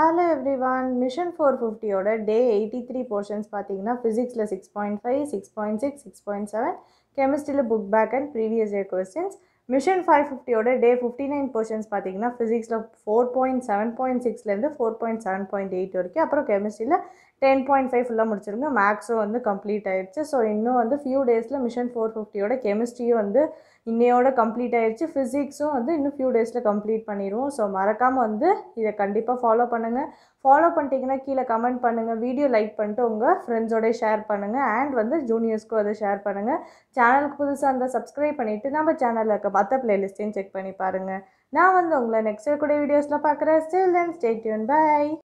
hello everyone mission four ஃபிஃப்டியோட day eighty three portions பார்த்தீங்கன்னா ஃபிசிக்ஸில் six point five six point six six point seven கெமிஸ்ட்ரியில் book back and previous year questions mission five ஃபிஃப்டியோட day fifty nine portions பார்த்தீங்கன்னா ஃபிசிக்ஸில் four point seven point சிக்ஸ்லேருந்து four point seven point eight வரைக்கும் அப்புறம் கெமிஸ்ட்ரியில் ten point five ஃபுல்லாக முடிச்சிருங்க மேக்ஸும் வந்து கம்ப்ளீட் ஆயிடுச்சு ஸோ இன்னும் வந்து ஃபியூ டேஸில் மிஷன் ஃபோர் ஃபிஃப்டியோட கெமிஸ்ட்ரியும் வந்து இன்னையோட கம்ப்ளீட் ஆயிடுச்சு ஃபிசிக்ஸும் வந்து இன்னும் ஃபியூ டேஸில் கம்ப்ளீட் பண்ணிடுவோம் ஸோ மறக்காமல் வந்து இதை கண்டிப்பாக ஃபாலோ பண்ணுங்கள் ஃபாலோ பண்ணிட்டீங்கன்னா கீழே கமெண்ட் பண்ணுங்கள் வீடியோ லைக் பண்ணிட்டு உங்கள் ஃப்ரெண்ட்ஸோடய ஷேர் பண்ணுங்கள் அண்ட் வந்து ஜூனியர்ஸ்க்கும் அதை ஷேர் பண்ணுங்கள் சேனலுக்கு புதுசாக இருந்தால் சப்ஸ்கிரைப் பண்ணிவிட்டு நம்ம சேனலில் இருக்க மற்ற பிளேலிஸ்ட்டையும் செக் பண்ணி பாருங்கள் நான் வந்து உங்களை நெக்ஸ்ட் கூட வீடியோஸில் பார்க்குறேன் ஸ்டில் தென் ஸ்டே டியூன் பாய்